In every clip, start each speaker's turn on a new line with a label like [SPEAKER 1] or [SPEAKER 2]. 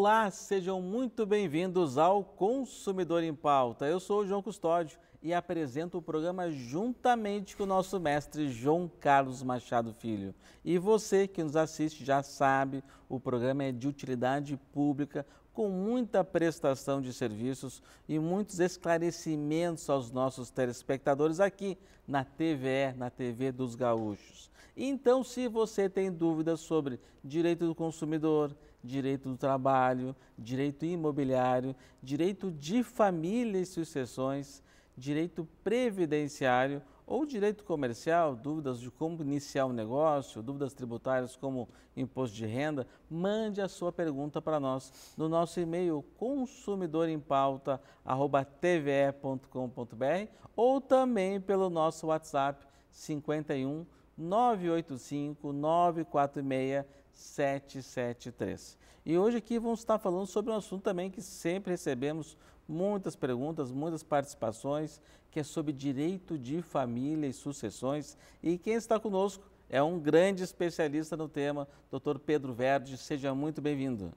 [SPEAKER 1] Olá, sejam muito bem-vindos ao Consumidor em Pauta. Eu sou o João Custódio e apresento o programa juntamente com o nosso mestre João Carlos Machado Filho. E você que nos assiste já sabe, o programa é de utilidade pública, com muita prestação de serviços e muitos esclarecimentos aos nossos telespectadores aqui na TVE, na TV dos Gaúchos. Então, se você tem dúvidas sobre direito do consumidor, direito do trabalho, direito imobiliário, direito de família e sucessões, direito previdenciário ou direito comercial, dúvidas de como iniciar um negócio, dúvidas tributárias como imposto de renda, mande a sua pergunta para nós no nosso e-mail consumidorempauta@tve.com.br ou também pelo nosso WhatsApp 51 985 946 773. E hoje aqui vamos estar falando sobre um assunto também que sempre recebemos muitas perguntas, muitas participações, que é sobre direito de família e sucessões. E quem está conosco é um grande especialista no tema, Dr.
[SPEAKER 2] Pedro Verde. Seja muito bem-vindo.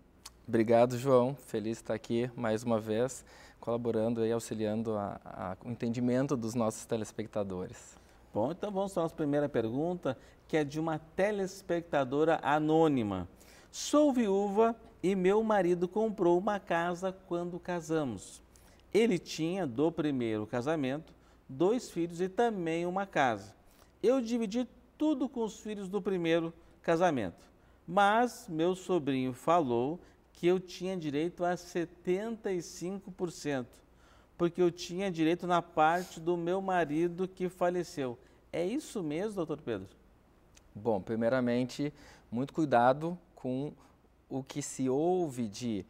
[SPEAKER 2] Obrigado, João. Feliz estar aqui mais uma vez, colaborando e auxiliando a, a, o entendimento dos nossos telespectadores. Bom, então vamos para a nossa primeira pergunta, que é de uma telespectadora anônima.
[SPEAKER 1] Sou viúva e meu marido comprou uma casa quando casamos. Ele tinha, do primeiro casamento, dois filhos e também uma casa. Eu dividi tudo com os filhos do primeiro casamento, mas meu sobrinho falou que eu tinha direito a 75% porque eu tinha direito na parte do meu marido que faleceu.
[SPEAKER 2] É isso mesmo, doutor Pedro? Bom, primeiramente, muito cuidado com o que se ouve de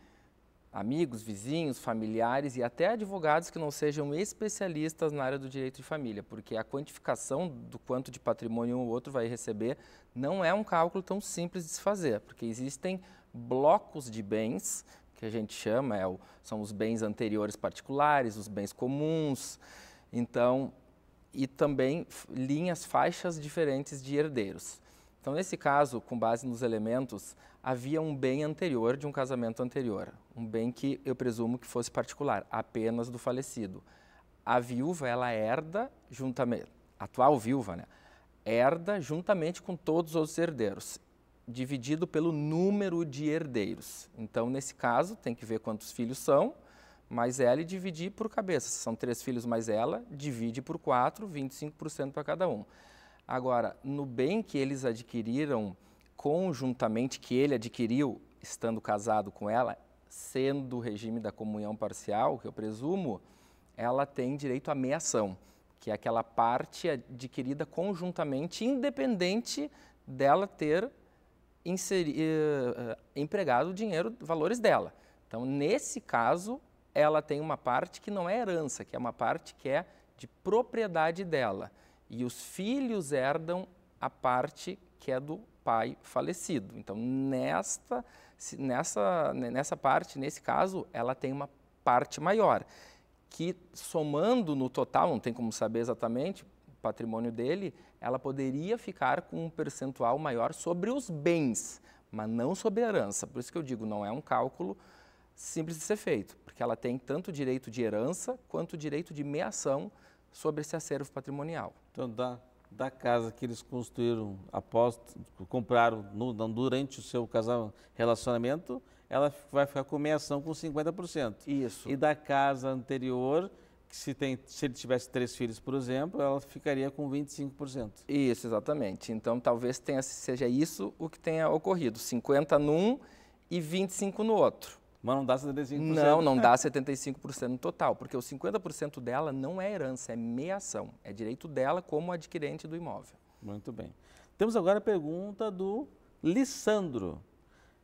[SPEAKER 2] amigos, vizinhos, familiares e até advogados que não sejam especialistas na área do direito de família, porque a quantificação do quanto de patrimônio um ou outro vai receber não é um cálculo tão simples de se fazer, porque existem blocos de bens que a gente chama, é o, são os bens anteriores particulares, os bens comuns. Então, e também linhas, faixas diferentes de herdeiros. Então, nesse caso, com base nos elementos, havia um bem anterior de um casamento anterior, um bem que eu presumo que fosse particular, apenas do falecido. A viúva, ela herda juntamente, atual viúva, né? herda juntamente com todos os herdeiros dividido pelo número de herdeiros. Então, nesse caso, tem que ver quantos filhos são, mais ela e dividir por cabeça. Se são três filhos mais ela, divide por quatro, 25% para cada um. Agora, no bem que eles adquiriram conjuntamente, que ele adquiriu estando casado com ela, sendo o regime da comunhão parcial, que eu presumo, ela tem direito à meiação, que é aquela parte adquirida conjuntamente, independente dela ter inserir, uh, eh, eh, empregado o dinheiro, valores dela. Então, nesse caso, ela tem uma parte que não é herança, que é uma parte que é de propriedade dela. E os filhos herdam a parte que é do pai falecido. Então, nesta, nessa, nessa parte, nesse caso, ela tem uma parte maior, que somando no total, não tem como saber exatamente o patrimônio dele, ela poderia ficar com um percentual maior sobre os bens, mas não sobre a herança. Por isso que eu digo, não é um cálculo simples de ser feito, porque ela tem tanto direito de herança quanto direito de meação sobre esse acervo patrimonial. Então,
[SPEAKER 1] da, da casa que eles construíram após, compraram no, durante o seu casal relacionamento, ela vai ficar com meação com 50%. Isso. E da casa anterior, que se, tem, se ele tivesse três filhos, por exemplo, ela ficaria com
[SPEAKER 2] 25%. Isso, exatamente. Então, talvez tenha, seja isso o que tenha ocorrido, 50 num e 25 no outro. Mas não dá 75%. Não, não dá 75% é. no total, porque os 50% dela não é herança, é meação, é direito dela como adquirente do imóvel. Muito bem. Temos agora a pergunta do Lissandro.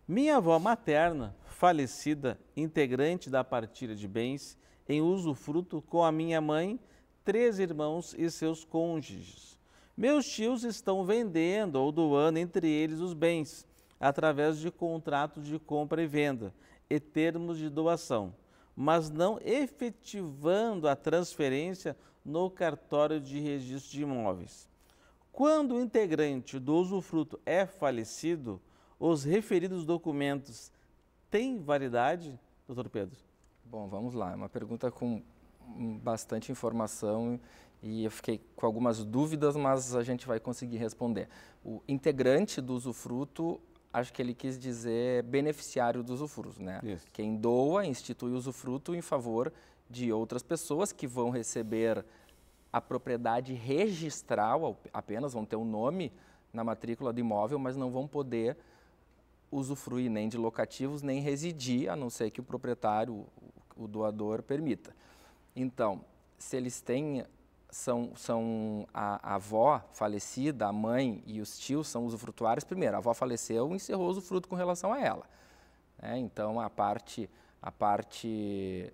[SPEAKER 1] Minha avó materna, falecida, integrante da partilha de bens, em usufruto com a minha mãe, três irmãos e seus cônjuges. Meus tios estão vendendo ou doando entre eles os bens, através de contratos de compra e venda e termos de doação, mas não efetivando a transferência no cartório de registro de imóveis. Quando o integrante do usufruto é falecido, os
[SPEAKER 2] referidos documentos têm validade, doutor Pedro? Bom, vamos lá. É uma pergunta com bastante informação e eu fiquei com algumas dúvidas, mas a gente vai conseguir responder. O integrante do usufruto, acho que ele quis dizer beneficiário do usufruto, né? Isso. Quem doa, institui o usufruto em favor de outras pessoas que vão receber a propriedade registral apenas, vão ter um nome na matrícula do imóvel, mas não vão poder usufruir nem de locativos, nem residir, a não ser que o proprietário, o doador permita. Então, se eles têm são, são a, a, avó falecida, a mãe e os tios são usufrutuários primeiro. A avó faleceu, e encerrou o usufruto com relação a ela. É, então a parte a parte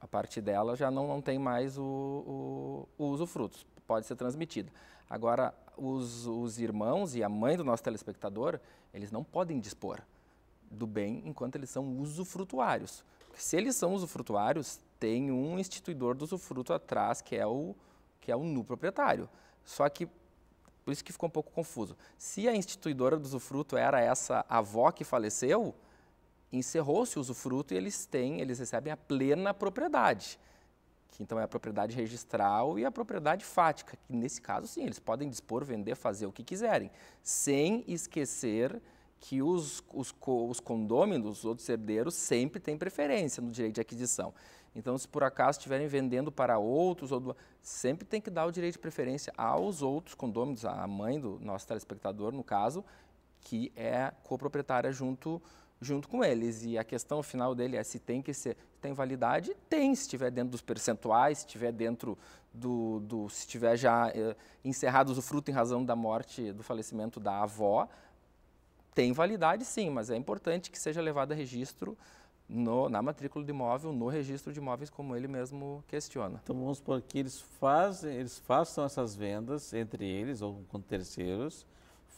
[SPEAKER 2] a parte dela já não, não tem mais o, o, o usufruto, pode ser transmitida. Agora os, os irmãos e a mãe do nosso telespectador, eles não podem dispor do bem enquanto eles são usufrutuários. Se eles são usufrutuários, tem um instituidor do usufruto atrás, que é o, que é o nu proprietário. Só que, por isso que ficou um pouco confuso. Se a instituidora do usufruto era essa avó que faleceu, encerrou-se o usufruto e eles têm, eles recebem a plena propriedade, que então é a propriedade registral e a propriedade fática, que nesse caso sim, eles podem dispor, vender, fazer o que quiserem, sem esquecer que os, os, os condôminos, os outros herdeiros, sempre têm preferência no direito de aquisição. Então, se por acaso estiverem vendendo para outros, ou do, sempre tem que dar o direito de preferência aos outros condôminos, à mãe do nosso telespectador, no caso, que é coproprietária junto, junto com eles. E a questão final dele é se tem que ser, tem validade? Tem, se estiver dentro dos percentuais, se estiver dentro do, do se estiver já eh, encerrado o fruto em razão da morte, do falecimento da avó, tem validade sim, mas é importante que seja levado a registro no, na matrícula de imóvel, no registro de imóveis, como ele mesmo questiona. Então vamos supor que eles, fazem, eles façam essas vendas
[SPEAKER 1] entre eles ou com terceiros,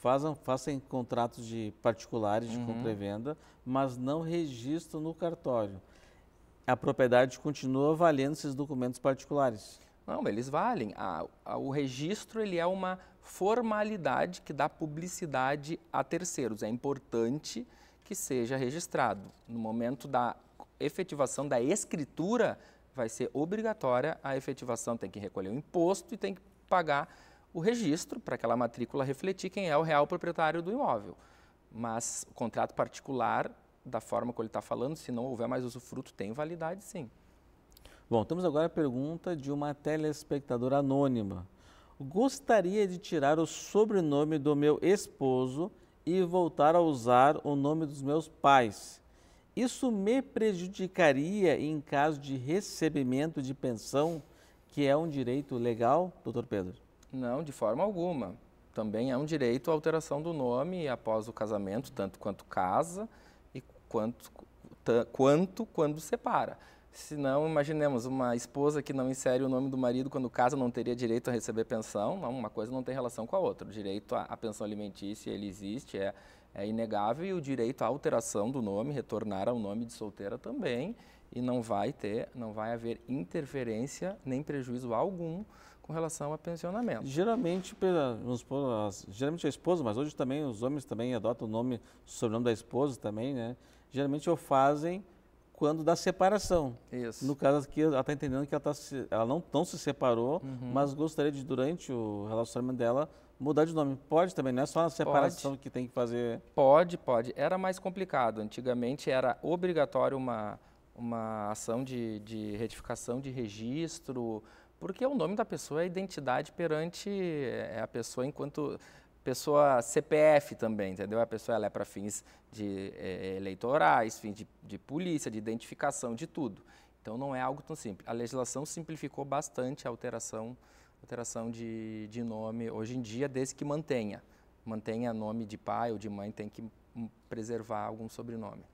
[SPEAKER 1] façam façam contratos de particulares de uhum. compra e uhum. venda, mas não registram no cartório. A propriedade
[SPEAKER 2] continua valendo esses documentos particulares? Não, eles valem. A, a, o registro ele é uma formalidade que dá publicidade a terceiros. É importante que seja registrado. No momento da efetivação da escritura, vai ser obrigatória a efetivação, tem que recolher o imposto e tem que pagar o registro para aquela matrícula refletir quem é o real proprietário do imóvel. Mas o contrato particular, da forma como ele está falando, se não houver mais usufruto, tem validade sim.
[SPEAKER 1] Bom, temos agora a pergunta de uma telespectadora anônima. Gostaria de tirar o sobrenome do meu esposo e voltar a usar o nome dos meus pais. Isso me prejudicaria em caso de
[SPEAKER 2] recebimento de pensão, que é um direito legal, doutor Pedro? Não, de forma alguma. Também é um direito a alteração do nome após o casamento, tanto quanto casa e quanto, quanto quando separa. Se não, imaginemos uma esposa que não insere o nome do marido quando casa não teria direito a receber pensão. Não, uma coisa não tem relação com a outra. O direito à, pensão alimentícia ele existe, é, é inegável, e o direito à alteração do nome, retornar ao nome de solteira também, e não vai ter, não vai haver interferência nem prejuízo algum com relação ao pensionamento. Geralmente,
[SPEAKER 1] supor, geralmente a esposa, mas hoje também os homens também adotam o nome, o sobrenome da esposa também, né? Geralmente ou fazem quando da separação. Isso. No caso aqui, ela está entendendo que ela, tá se, ela não, tão se separou, uhum. mas gostaria de, durante o relacionamento
[SPEAKER 2] dela, mudar de nome. Pode também, não é só na separação pode. que tem que fazer. Pode, pode. Era mais complicado. Antigamente era obrigatório uma, uma ação de, de retificação de registro, porque o nome da pessoa é a identidade perante é, a pessoa enquanto pessoa CPF também, entendeu? A pessoa ela é para fins de é, é, eleitorais, fins de, de, polícia, de identificação, de tudo. Então não é algo tão simples. A legislação simplificou bastante a alteração, alteração de, de nome hoje em dia, desde que mantenha. Mantenha nome de pai ou de mãe, tem que preservar algum sobrenome.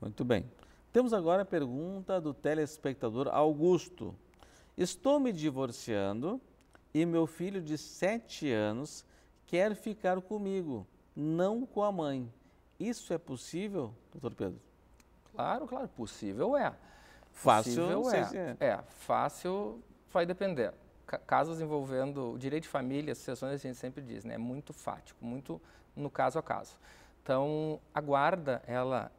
[SPEAKER 2] Muito bem. Temos agora a pergunta do telespectador
[SPEAKER 1] Augusto. Estou me divorciando e meu filho de 7 anos quer ficar comigo, não com a mãe. Isso é possível, doutor Pedro?
[SPEAKER 2] Claro, claro, possível é. Fácil possível é. é. é. fácil vai depender. Casos envolvendo direito de família, associações, a gente sempre diz, né? É muito fático, muito no caso a caso. Então, a guarda, ela,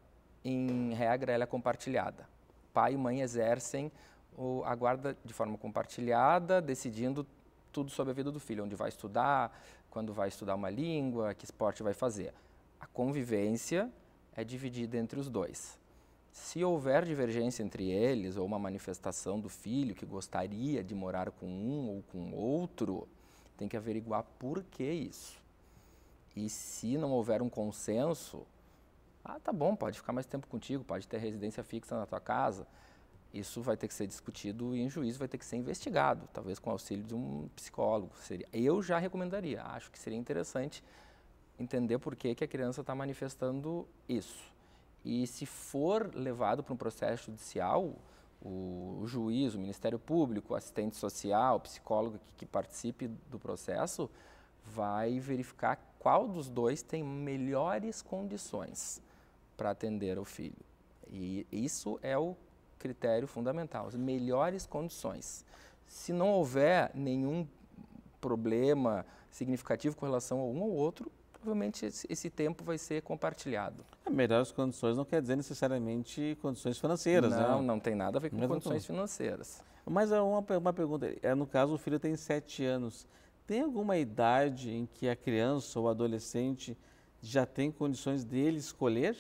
[SPEAKER 2] em regra, ela é compartilhada. Pai e mãe exercem o, a guarda de forma compartilhada, decidindo tudo sobre a vida do filho, onde vai estudar, quando vai estudar uma língua, que esporte vai fazer. A convivência é dividida entre os dois. Se houver divergência entre eles, ou uma manifestação do filho que gostaria de morar com um ou com outro, tem que averiguar por que isso. E se não houver um consenso, ah, tá bom, pode ficar mais tempo contigo, pode ter residência fixa na tua casa, isso vai ter que ser discutido e em juízo vai ter que ser investigado, talvez com auxílio de um psicólogo. Seria, eu já recomendaria, acho que seria interessante entender por que, que a criança está manifestando isso. E se for levado para um processo judicial, o, o juiz, o Ministério Público, o assistente social, o psicólogo que, que participe do processo, vai verificar qual dos dois tem melhores condições para atender o filho. E isso é o critério fundamental, as melhores condições. Se não houver nenhum problema significativo com relação a um ou outro, provavelmente esse tempo vai ser compartilhado.
[SPEAKER 1] É, melhores condições não quer dizer necessariamente condições financeiras, não, né? Não, não tem nada a ver com condições financeiras. Mas é uma, uma pergunta, é, no caso o filho tem sete anos, tem alguma idade em que a criança ou adolescente já tem condições dele
[SPEAKER 2] escolher?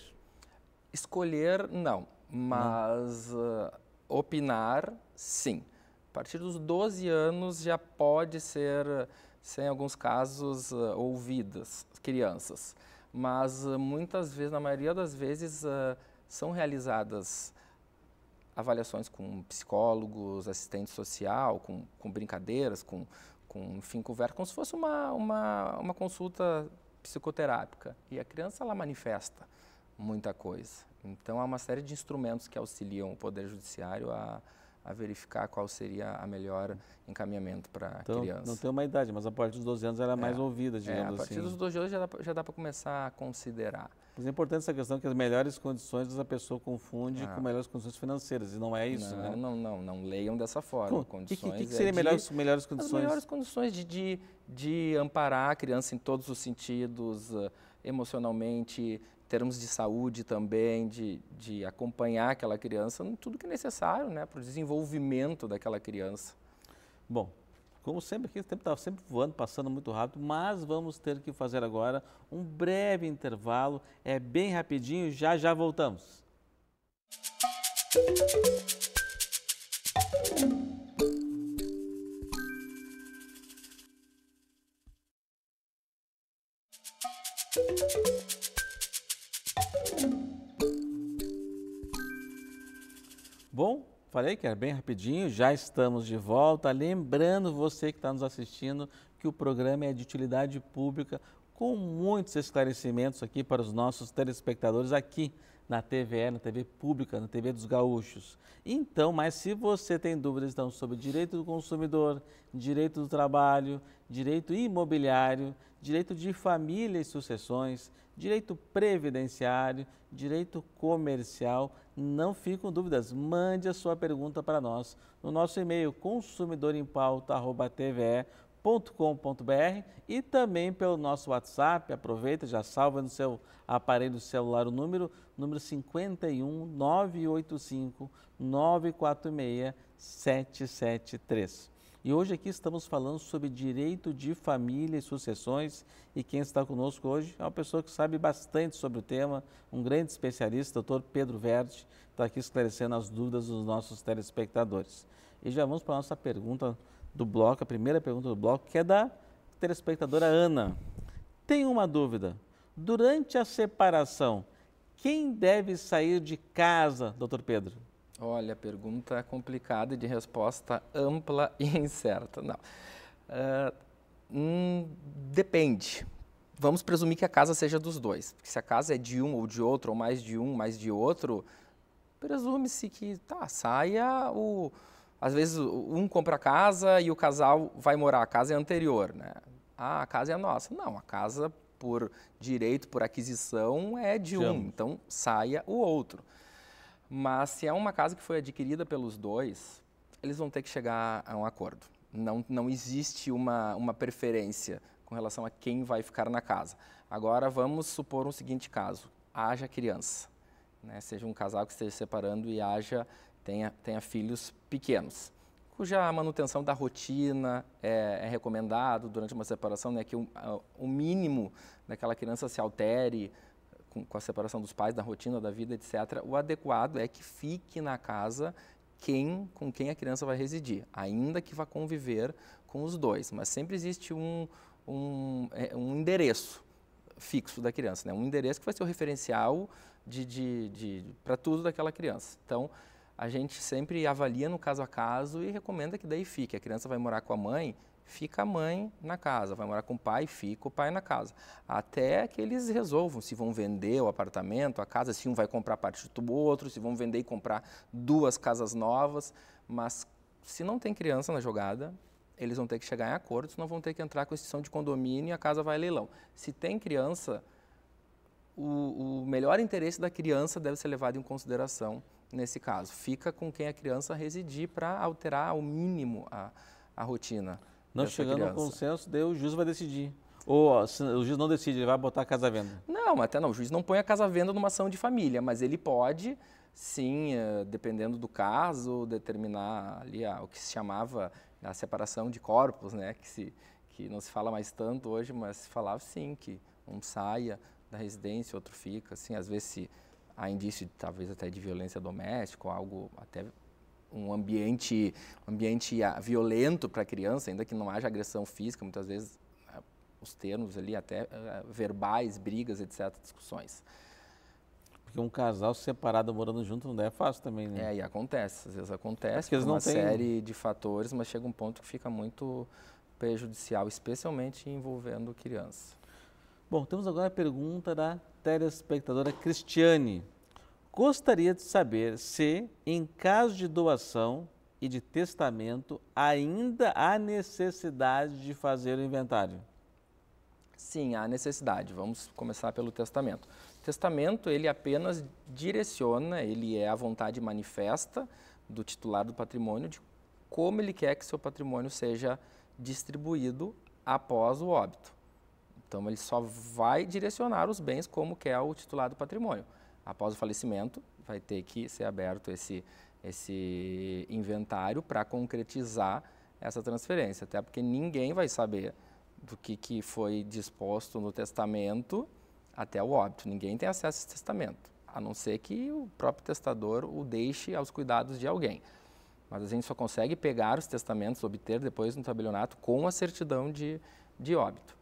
[SPEAKER 2] Escolher, não mas uh, opinar, sim. A partir dos 12 anos já pode ser, ah, em alguns casos, uh, ouvidas crianças, mas muitas vezes, na maioria das vezes, são realizadas avaliações com psicólogos, assistente social, com, com brincadeiras, com, com, enfim, conversa, como se fosse uma, uma, uma consulta psicoterápica. E a criança, ela manifesta muita coisa. Então, há uma série de instrumentos que auxiliam o Poder Judiciário a, a verificar qual seria a melhor encaminhamento para então, a criança. Não tem uma idade, mas a partir dos 12 anos ela é mais é, ouvida, digamos assim. É, a partir assim. dos 12 anos já dá, já dá para começar a considerar. Mas é importante
[SPEAKER 1] essa questão que as melhores condições a pessoa confunde ah. com melhores condições financeiras, e não é isso, não, né? Não,
[SPEAKER 2] não, não, leiam dessa forma. O que, que, que, seria é melhores, de, melhores condições? As melhores condições de, de, de amparar a criança em todos os sentidos, eh, emocionalmente, termos de saúde também, de, de acompanhar aquela criança, tudo que é necessário né, para o desenvolvimento daquela criança. Bom, como sempre, aqui, o tempo está sempre voando, passando
[SPEAKER 1] muito rápido, mas vamos ter que fazer agora um breve intervalo, é bem rapidinho, já já voltamos. Música que era é bem rapidinho. Já estamos de volta. Lembrando você que está nos assistindo que o programa é de utilidade pública com muitos esclarecimentos aqui para os nossos telespectadores aqui na TV, na TV Pública, na TV dos Gaúchos. Então, mas se você tem dúvidas então, sobre direito do consumidor, direito do trabalho, direito imobiliário, direito de família e sucessões, direito previdenciário, direito comercial. Não com dúvidas, mande a sua pergunta para nós no nosso e-mail consumidorempauta.tve.com.br e também pelo nosso WhatsApp. Aproveita, já salva no seu aparelho celular o número, número 51 985 946 773. E hoje aqui estamos falando sobre direito de família e sucessões. E quem está conosco hoje é uma pessoa que sabe bastante sobre o tema, um grande especialista, doutor Pedro Verde, está aqui esclarecendo as dúvidas dos nossos telespectadores. E já vamos para a nossa pergunta do bloco, a primeira pergunta do bloco, que é da telespectadora Ana. Tem uma dúvida. Durante a separação,
[SPEAKER 2] quem deve sair de casa, doutor Pedro? Olha, pergunta é complicada de resposta ampla e incerta. Não. Uh, hum, depende. Vamos presumir que a casa seja dos dois. Porque se a casa é de um ou de outro, ou mais de um, mais de outro, presume-se que tá, saia o. Às vezes um compra a casa e o casal vai morar, a casa é anterior, né? Ah, a casa é nossa. Não, a casa por direito, por aquisição, é de, um. Então saia o outro. Mas se é uma casa que foi adquirida pelos dois, eles vão ter que chegar a um acordo. Não, não existe uma, uma preferência com relação a quem vai ficar na casa. Agora vamos supor um seguinte caso: haja criança, né? seja um casal que esteja separando e haja tenha, tenha filhos pequenos, cuja manutenção da rotina é, é recomendado durante uma separação, né? que o, o mínimo daquela criança se altere com, com a separação dos pais, da rotina, da vida, etc., o adequado é que fique na casa quem, com quem a criança vai residir, ainda que vá conviver com os dois. Mas sempre existe um, um, é, um endereço fixo da criança, né? um endereço que vai ser o referencial de, de, de para tudo daquela criança. Então, a gente sempre avalia no caso a caso e recomenda que daí fique. A criança vai morar com a mãe, fica a mãe na casa, vai morar com o pai, fica o pai na casa. Até que eles resolvam se vão vender o apartamento, a casa, se um vai comprar parte do outro, se vão vender e comprar duas casas novas. Mas se não tem criança na jogada, eles vão ter que chegar em acordo, senão vão ter que entrar com extinção de condomínio e a casa vai a leilão. Se tem criança, o, o melhor interesse da criança deve ser levado em consideração nesse caso. Fica com quem a criança residir para alterar ao mínimo a, a rotina. Não chegando criança. a consenso, daí o juiz vai decidir.
[SPEAKER 1] Ou ó, o juiz não decide, ele vai botar a casa à venda?
[SPEAKER 2] Não, até não. O juiz não põe a casa à venda numa ação de família, mas ele pode, sim, eh, dependendo do caso, determinar ali ah, o que se chamava a separação de corpos, né? Que, se, que não se fala mais tanto hoje, mas se falava sim, que um saia da residência, outro fica, assim, às vezes se há indício, talvez até de violência doméstica, ou algo até um ambiente, um ambiente ah, violento para a criança, ainda que não haja agressão física, muitas vezes ah, os termos ali até ah, verbais, brigas, etc, discussões. Porque um casal separado morando junto não é fácil também, né? É, e acontece, às vezes acontece, por eles não uma série de fatores, mas chega um ponto que fica muito prejudicial, especialmente envolvendo criança. Bom, temos agora a pergunta da telespectadora
[SPEAKER 1] Cristiane. Gostaria de saber se, em caso de doação e de testamento, ainda há necessidade de fazer o inventário.
[SPEAKER 2] Sim, há necessidade. Vamos começar pelo testamento. O testamento, ele apenas direciona, ele é a vontade manifesta do titular do patrimônio de como ele quer que seu patrimônio seja distribuído após o óbito. Então, ele só vai direcionar os bens como quer o titular do patrimônio após o falecimento, vai ter que ser aberto esse, esse inventário para concretizar essa transferência, até porque ninguém vai saber do que, que foi disposto no testamento até o óbito. Ninguém tem acesso a esse testamento, a não ser que o próprio testador o deixe aos cuidados de alguém. Mas a gente só consegue pegar os testamentos, obter depois no tabelionato com a certidão de, de óbito.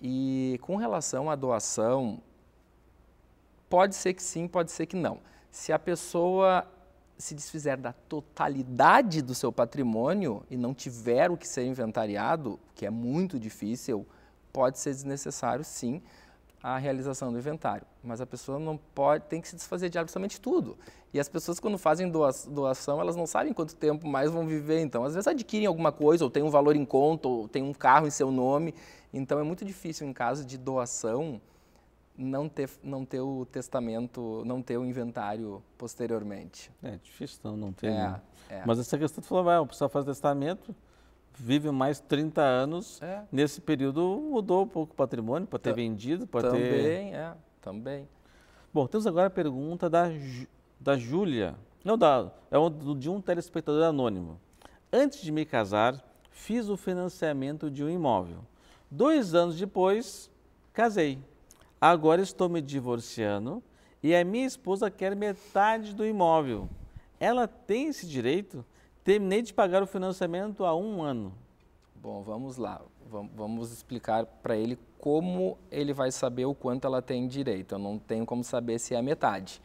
[SPEAKER 2] E com relação à doação Pode ser que sim, pode ser que não. Se a pessoa se desfizer da totalidade do seu patrimônio e não tiver o que ser inventariado, que é muito difícil, pode ser desnecessário sim a realização do inventário, mas a pessoa não pode, tem que se desfazer de absolutamente tudo. E as pessoas quando fazem doação, elas não sabem quanto tempo mais vão viver, então às vezes adquirem alguma coisa, ou tem um valor em conta, ou tem um carro em seu nome, então é muito difícil em caso de doação não ter, não ter o testamento, não ter o inventário posteriormente. É difícil não, não ter. É, né? é. Mas
[SPEAKER 1] essa questão, tu falou, vai, ah, o pessoal faz testamento, vive mais 30 anos, é. nesse período mudou um pouco o patrimônio, pode ter vendido, pode também, ter... Também,
[SPEAKER 2] é, também.
[SPEAKER 1] Bom, temos agora a pergunta da, da Júlia, não, da, é de um telespectador anônimo. Antes de me casar, fiz o financiamento de um imóvel. Dois anos depois, casei Agora estou me divorciando e a minha esposa quer metade do imóvel. Ela tem esse direito?
[SPEAKER 2] Terminei de pagar o financiamento há um ano. Bom, vamos lá. Vamos explicar para ele como ele vai saber o quanto ela tem direito. Eu não tenho como saber se é a metade.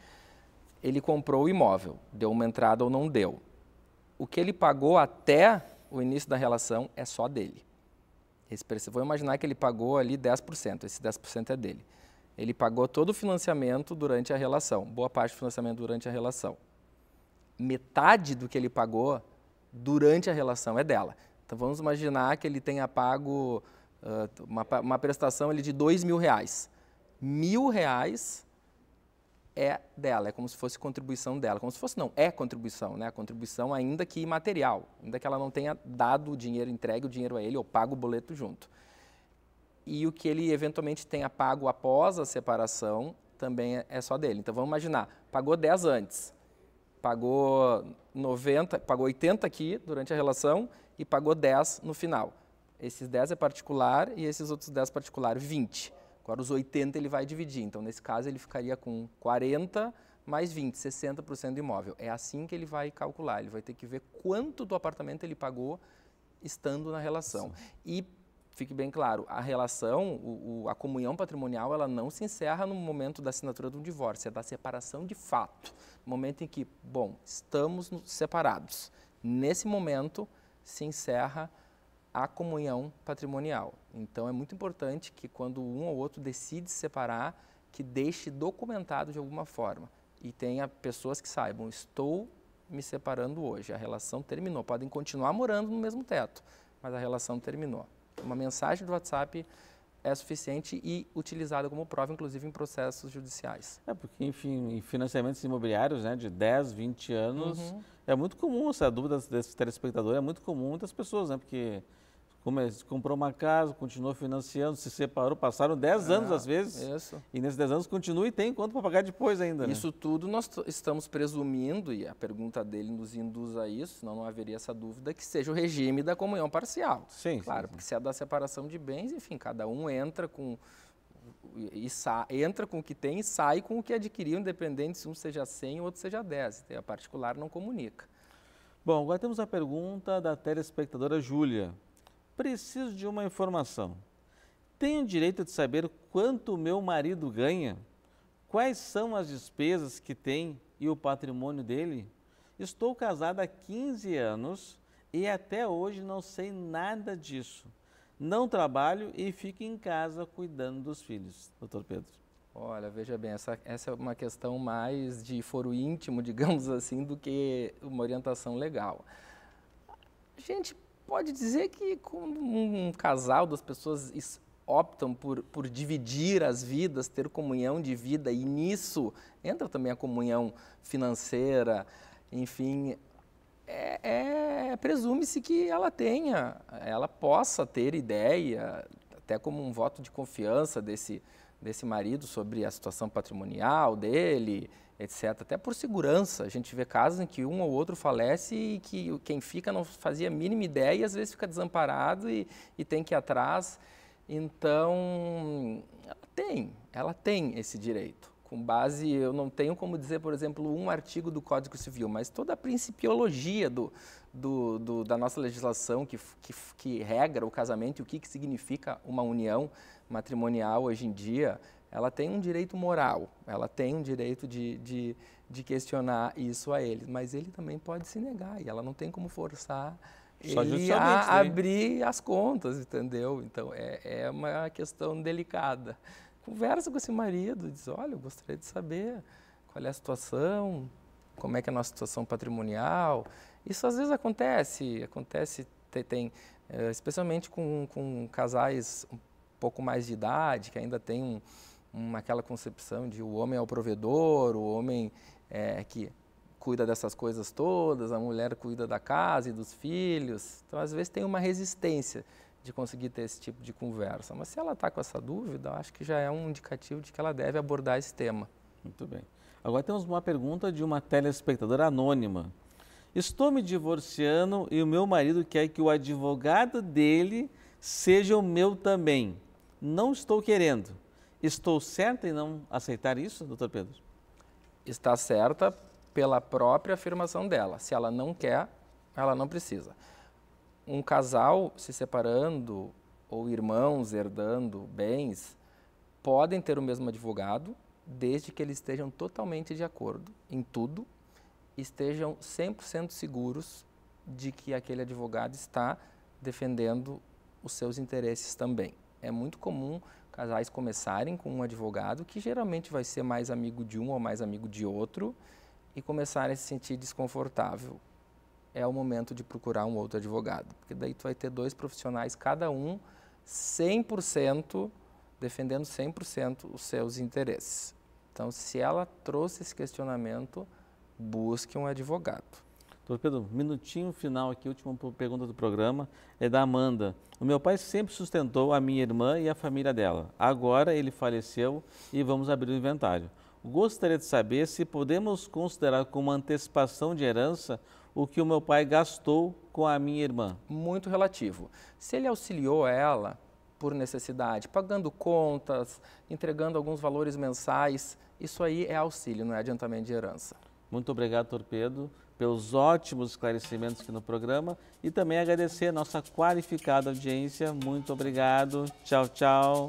[SPEAKER 2] Ele comprou o imóvel, deu uma entrada ou não deu. O que ele pagou até o início da relação é só dele. Esse, vou imaginar que ele pagou ali 10%, esse 10% é dele. Ele pagou todo o financiamento durante a relação, boa parte do financiamento durante a relação. Metade do que ele pagou durante a relação é dela. Então vamos imaginar que ele tenha pago uh, uma, uma, prestação ele, de dois mil reais. Mil reais é dela, é como se fosse contribuição dela. Como se fosse, não, é contribuição, né? Contribuição ainda que imaterial, ainda que ela não tenha dado o dinheiro, entregue o dinheiro a ele ou pago o boleto junto e o que ele eventualmente tenha pago após a separação também é, é só dele. Então vamos imaginar, pagou 10 antes, pagou 90, pagou 80 aqui durante a relação e pagou 10 no final. Esses 10 é particular e esses outros 10 particular 20. Agora os 80 ele vai dividir. Então nesse caso ele ficaria com 40 mais 20, 60% do imóvel. É assim que ele vai calcular, ele vai ter que ver quanto do apartamento ele pagou estando na relação. Sim. E fique bem claro, a relação, o, o, a comunhão patrimonial, ela não se encerra no momento da assinatura do divórcio, é da separação de fato. Momento em que, bom, estamos separados. Nesse momento se encerra a comunhão patrimonial. Então é muito importante que quando um ou outro decide se separar, que deixe documentado de alguma forma e tenha pessoas que saibam, estou me separando hoje, a relação terminou. Podem continuar morando no mesmo teto, mas a relação terminou. Uma mensagem do WhatsApp é suficiente e utilizada como prova, inclusive em processos judiciais. É, porque,
[SPEAKER 1] enfim, em financiamentos imobiliários né, de 10, 20 anos, uhum. é muito comum essa dúvida desse telespectador, é muito comum das pessoas, né? Porque comprou uma casa, continuou financiando, se separou, passaram 10 ah, anos às vezes. Isso. E nesses 10 anos continua e tem quanto para pagar depois
[SPEAKER 2] ainda. Né? Isso tudo nós estamos presumindo, e a pergunta dele nos induz a isso, senão não haveria essa dúvida, que seja o regime da comunhão parcial. Sim. Claro, sim, porque se é da separação de bens, enfim, cada um entra com e sa, entra com o que tem e sai com o que adquiriu, independente se um seja 100 e o outro seja 10. Então, a particular não comunica. Bom, agora temos a pergunta da telespectadora Júlia preciso de uma informação.
[SPEAKER 1] Tenho direito de saber quanto meu marido ganha? Quais são as despesas que tem e o patrimônio dele? Estou casada há 15 anos e até hoje não sei nada disso. Não trabalho e
[SPEAKER 2] fico em casa cuidando dos filhos. Doutor Pedro. Olha, veja bem, essa, essa é uma questão mais de foro íntimo, digamos assim, do que uma orientação legal. A gente pode dizer que quando um casal, duas pessoas optam por, por dividir as vidas, ter comunhão de vida, e nisso entra também a comunhão financeira, enfim, é, é presume-se que ela tenha, ela possa ter ideia, até como um voto de confiança desse, desse marido sobre a situação patrimonial dele, etc. Até por segurança, a gente vê casos em que um ou outro falece e que quem fica não fazia a mínima ideia e às vezes fica desamparado e, e tem que ir atrás. Então, ela tem, ela tem esse direito. Com base, eu não tenho como dizer, por exemplo, um artigo do Código Civil, mas toda a principiologia do, do, do da nossa legislação que, que, que regra o casamento e o que, que significa uma união matrimonial hoje em dia, ela tem um direito moral, ela tem um direito de, de, de questionar isso a ele, mas ele também pode se negar e ela não tem como forçar Só ele a né? abrir as contas, entendeu? Então é, é uma questão delicada. Conversa com esse marido, diz: olha, eu gostaria de saber qual é a situação, como é que é a nossa situação patrimonial. Isso às vezes acontece, acontece, tem, tem eh, especialmente com, com casais um pouco mais de idade, que ainda tem um uma, aquela concepção de o homem é o provedor, o homem é que cuida dessas coisas todas, a mulher cuida da casa e dos filhos. Então, às vezes, tem uma resistência de conseguir ter esse tipo de conversa. Mas se ela está com essa dúvida, acho que já é um indicativo de que ela deve abordar esse tema. Muito bem.
[SPEAKER 1] Agora temos uma pergunta de uma telespectadora anônima. Estou me divorciando e o meu marido quer que o advogado dele seja o meu também.
[SPEAKER 2] Não estou querendo. Estou certa em não aceitar isso, doutor Pedro? Está certa pela própria afirmação dela. Se ela não quer, ela não precisa. Um casal se separando ou irmãos herdando bens podem ter o mesmo advogado, desde que eles estejam totalmente de acordo em tudo, estejam 100% seguros de que aquele advogado está defendendo os seus interesses também. É muito comum casais começarem com um advogado que geralmente vai ser mais amigo de um ou mais amigo de outro e começarem a se sentir desconfortável. É o momento de procurar um outro advogado, porque daí tu vai ter dois profissionais, cada um 100% defendendo 100% os seus interesses. Então, se ela trouxe esse questionamento, busque um advogado. Torpedo, Pedro, minutinho
[SPEAKER 1] final aqui, última pergunta do programa, é da Amanda. O meu pai sempre sustentou a minha irmã e a família dela. Agora ele faleceu e vamos abrir o inventário. Gostaria de saber se podemos considerar como antecipação de herança o que o meu pai gastou
[SPEAKER 2] com a minha irmã. Muito relativo. Se ele auxiliou ela por necessidade, pagando contas, entregando alguns valores mensais, isso aí é auxílio, não é adiantamento de herança.
[SPEAKER 1] Muito obrigado, Torpedo pelos ótimos esclarecimentos aqui no programa e também agradecer a nossa qualificada audiência. Muito obrigado. Tchau, tchau.